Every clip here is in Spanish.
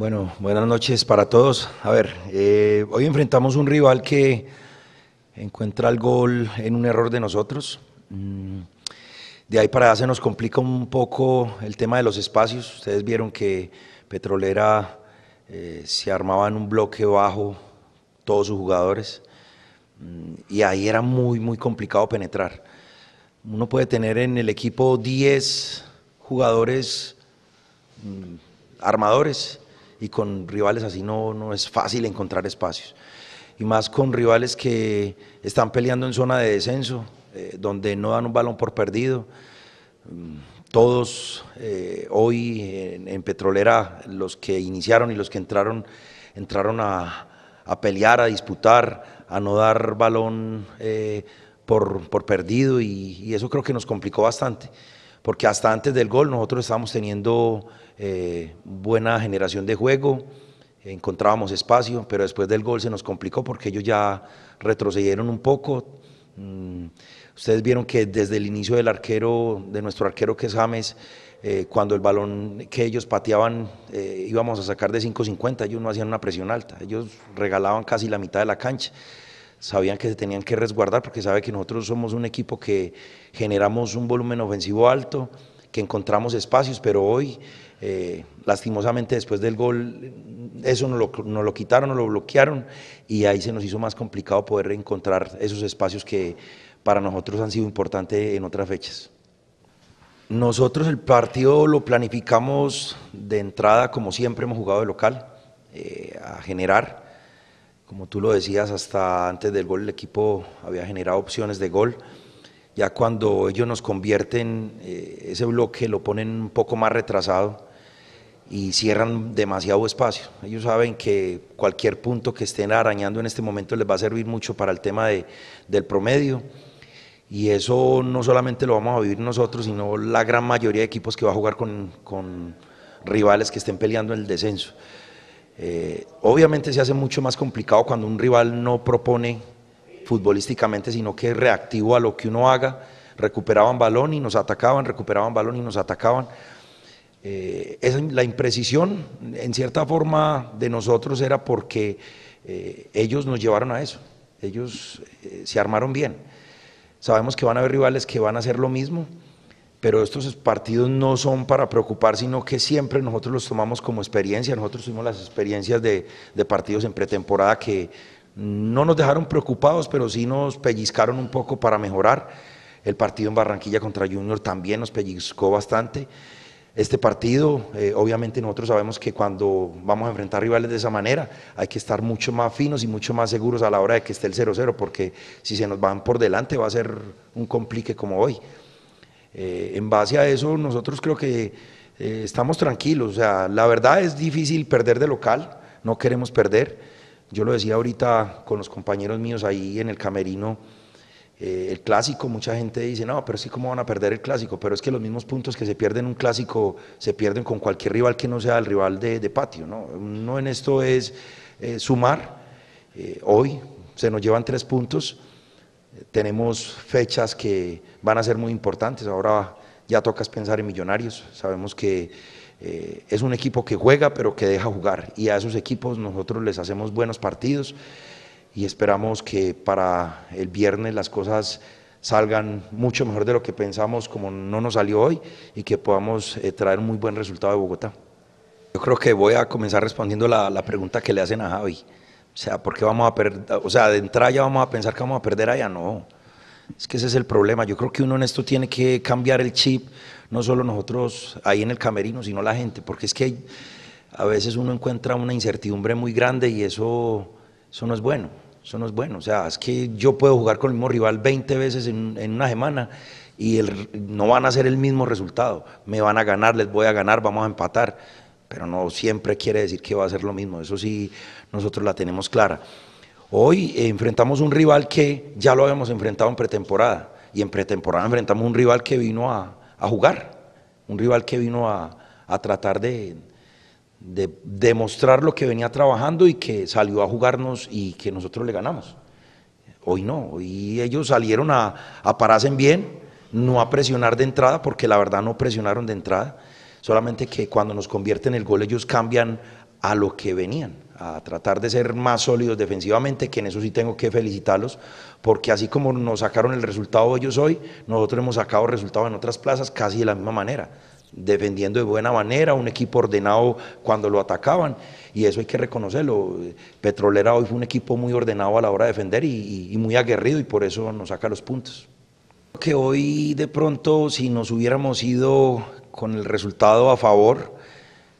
Bueno, buenas noches para todos. A ver, eh, hoy enfrentamos un rival que encuentra el gol en un error de nosotros. Mm, de ahí para allá se nos complica un poco el tema de los espacios. Ustedes vieron que Petrolera eh, se armaba en un bloque bajo todos sus jugadores mm, y ahí era muy, muy complicado penetrar. Uno puede tener en el equipo 10 jugadores mm, armadores y con rivales así no, no es fácil encontrar espacios. Y más con rivales que están peleando en zona de descenso, eh, donde no dan un balón por perdido. Mm, todos eh, hoy en, Petrolera, los que iniciaron y los que entraron, entraron a, pelear, a disputar, a no dar balón eh, por, perdido y eso creo que nos complicó bastante porque hasta antes del gol nosotros estábamos teniendo eh, buena generación de juego, encontrábamos espacio, pero después del gol se nos complicó porque ellos ya retrocedieron un poco. Mm, ustedes vieron que desde el inicio del arquero, de nuestro arquero que es James, eh, cuando el balón que ellos pateaban eh, íbamos a sacar de 5.50, ellos no hacían una presión alta, ellos regalaban casi la mitad de la cancha sabían que se tenían que resguardar porque sabe que nosotros somos un equipo que generamos un volumen ofensivo alto, que encontramos espacios, pero hoy, eh, lastimosamente después del gol, eso nos lo, lo quitaron, nos lo bloquearon y ahí se nos hizo más complicado poder encontrar esos espacios que para nosotros han sido importantes en otras fechas. Nosotros el partido lo planificamos de entrada, como siempre hemos jugado de local, eh, a generar como tú lo decías, hasta antes del gol el equipo había generado opciones de gol. Ya cuando ellos nos convierten, eh, ese bloque lo ponen un poco más retrasado y cierran demasiado espacio. Ellos saben que cualquier punto que estén arañando en este momento les va a servir mucho para el tema del promedio. Y eso no solamente lo vamos a vivir nosotros, sino la gran mayoría de equipos que va a jugar con, rivales que estén peleando el descenso. Eh, obviamente se hace mucho más complicado cuando un rival no propone futbolísticamente, sino que es reactivo a lo que uno haga. Recuperaban balón y nos atacaban, recuperaban balón y nos atacaban. Eh, la imprecisión, en cierta forma, de nosotros era porque eh, ellos nos llevaron a eso. Ellos se armaron bien. Sabemos que van a haber rivales que van a hacer lo mismo pero estos partidos no son para preocupar, sino que siempre nosotros los tomamos como experiencia. Nosotros tuvimos las experiencias de, partidos en pretemporada que no nos dejaron preocupados, pero sí nos pellizcaron un poco para mejorar. El partido en Barranquilla contra Junior también nos pellizcó bastante. Este partido, eh, obviamente nosotros sabemos que cuando vamos a enfrentar rivales de esa manera, hay que estar mucho más finos y mucho más seguros a la hora de que esté el 0-0, porque si se nos van por delante va a ser un complique como hoy. Eh, en base a eso, nosotros creo que eh, estamos tranquilos. O sea, la verdad es difícil perder de local, no queremos perder. Yo lo decía ahorita con los compañeros míos ahí en el camerino, eh, el clásico, mucha gente dice, no, pero sí, ¿cómo van a perder el clásico? Pero es que los mismos puntos que se pierden en un clásico se pierden con cualquier rival que no sea el rival de, patio. ¿no? en esto es sumar. hoy se nos llevan tres puntos tenemos fechas que van a ser muy importantes. Ahora ya tocas pensar en Millonarios. Sabemos que eh, es un equipo que juega, pero que deja jugar. Y a esos equipos nosotros les hacemos buenos partidos y esperamos que para el viernes las cosas salgan mucho mejor de lo que pensamos, como no nos salió hoy, y que podamos eh, traer un muy buen resultado de Bogotá. Yo creo que voy a comenzar respondiendo la, la pregunta que le hacen a Javi. O sea, porque vamos a perder, o sea, de entrada ya vamos a pensar que vamos a perder allá, no. Es que ese es el problema. Yo creo que uno en esto tiene que cambiar el chip, no solo nosotros ahí en el camerino, sino la gente, porque es que a veces uno encuentra una incertidumbre muy grande y eso, eso no es bueno. Eso no es bueno. O sea, es que yo puedo jugar con el mismo rival 20 veces en, en una semana y el, no van a ser el mismo resultado. Me van a ganar, les voy a ganar, vamos a empatar pero no siempre quiere decir que va a ser lo mismo, eso sí nosotros la tenemos clara. Hoy enfrentamos un rival que ya lo habíamos enfrentado en pretemporada y en pretemporada enfrentamos un rival que vino a, a jugar, un rival que vino a, a tratar de, de demostrar lo que venía trabajando y que salió a jugarnos y que nosotros le ganamos. Hoy no, hoy ellos salieron a, a pararse bien, no a presionar de entrada, porque la verdad no presionaron de entrada. Solamente que cuando nos convierten el gol ellos cambian a lo que venían, a tratar de ser más sólidos defensivamente, que en eso sí tengo que felicitarlos, porque así como nos sacaron el resultado ellos hoy, nosotros hemos sacado resultados en otras plazas casi de la misma manera, defendiendo de buena manera, un equipo ordenado cuando lo atacaban, y eso hay que reconocerlo. Petrolera hoy fue un equipo muy ordenado a la hora de defender y, muy aguerrido, y por eso nos saca los puntos. Que hoy de pronto si nos hubiéramos ido con el resultado a favor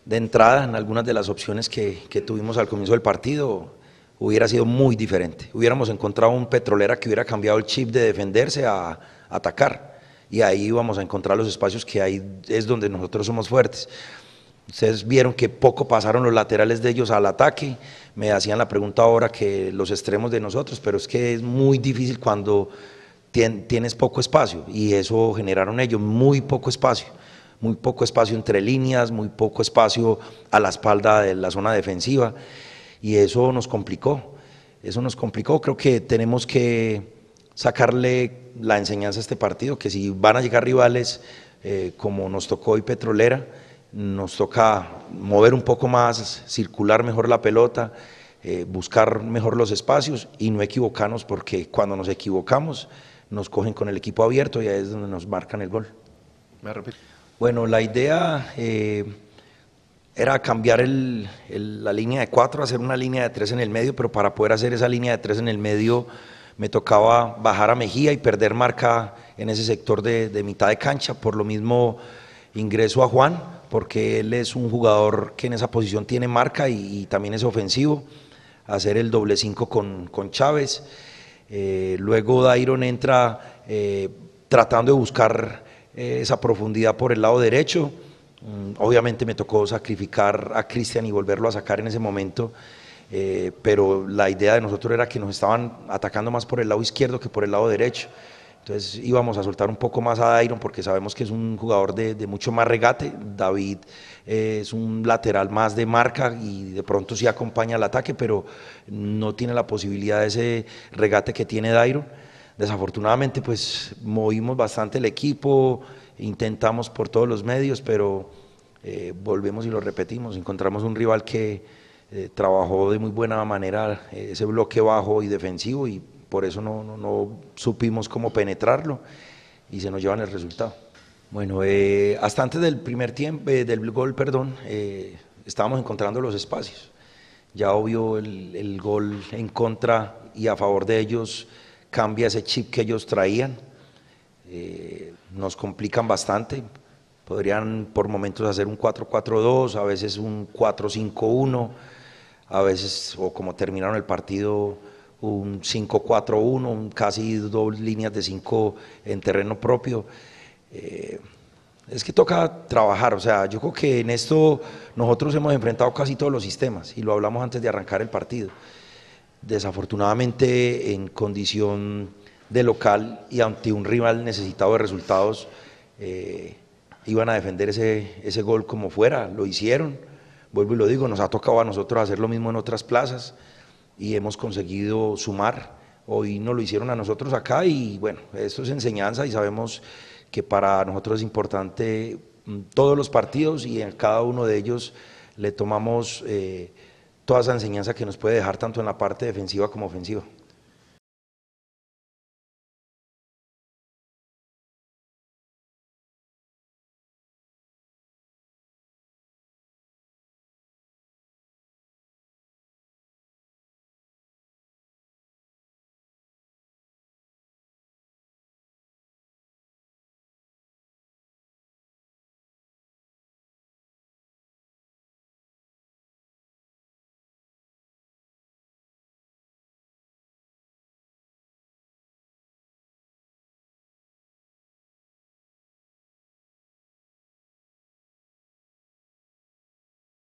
de entrada en algunas de las opciones que, tuvimos al comienzo del partido, hubiera sido muy diferente. Hubiéramos encontrado un petrolera que hubiera cambiado el chip de defenderse a, atacar. Y ahí íbamos a encontrar los espacios que ahí es donde nosotros somos fuertes. Ustedes vieron que poco pasaron los laterales de ellos al ataque. Me hacían la pregunta ahora que los extremos de nosotros, pero es que es muy difícil cuando tienes poco espacio. Y eso generaron ellos, muy poco espacio muy poco espacio entre líneas, muy poco espacio a la espalda de la zona defensiva y eso nos complicó, eso nos complicó, creo que tenemos que sacarle la enseñanza a este partido, que si van a llegar rivales eh, como nos tocó hoy Petrolera, nos toca mover un poco más, circular mejor la pelota, eh, buscar mejor los espacios y no equivocarnos porque cuando nos equivocamos nos cogen con el equipo abierto y ahí es donde nos marcan el gol. Me repito. Bueno, la idea eh, era cambiar la línea de cuatro, hacer una línea de tres en el medio, pero para poder hacer esa línea de tres en el medio me tocaba bajar a Mejía y perder marca en ese sector de, mitad de cancha. Por lo mismo ingreso a Juan, porque él es un jugador que en esa posición tiene marca y, también es ofensivo, hacer el doble cinco con, Chávez. Eh, luego Dairon entra eh, tratando de buscar eh, esa profundidad por el lado derecho. Mm, obviamente me tocó sacrificar a Cristian y volverlo a sacar en ese momento, eh, pero la idea de nosotros era que nos estaban atacando más por el lado izquierdo que por el lado derecho. Entonces íbamos a soltar un poco más a Dairon porque sabemos que es un jugador de, mucho más regate. David eh, es un lateral más de marca y de pronto sí acompaña al ataque, pero no tiene la posibilidad de ese regate que tiene Dairon desafortunadamente pues movimos bastante el equipo, intentamos por todos los medios, pero eh, volvemos y lo repetimos, encontramos un rival que eh, trabajó de muy buena manera eh, ese bloque bajo y defensivo y por eso no, supimos cómo penetrarlo y se nos llevan el resultado. Bueno, hasta antes del primer tiempo, del gol, perdón, estábamos encontrando los espacios. Ya obvio el, el gol en contra y a favor de ellos cambia ese chip que ellos traían. Eh, nos complican bastante. Podrían por momentos hacer un 4-4-2, a veces un 4-5-1, a veces, o como terminaron el partido, un 5-4-1, casi dos líneas de 5 en terreno propio. Eh, es que toca trabajar, o sea, yo creo que en esto nosotros hemos enfrentado casi todos los sistemas y lo hablamos antes de arrancar el partido. Desafortunadamente, en condición de local y ante un rival necesitado de resultados, eh, iban a defender ese, gol como fuera, lo hicieron. Vuelvo y lo digo, nos ha tocado a nosotros hacer lo mismo en otras plazas y hemos conseguido sumar. Hoy nos lo hicieron a nosotros acá y bueno, esto es enseñanza y sabemos que para nosotros es importante mm, todos los partidos y en cada uno de ellos le tomamos... Eh, toda esa enseñanza que nos puede dejar tanto en la parte defensiva como ofensiva.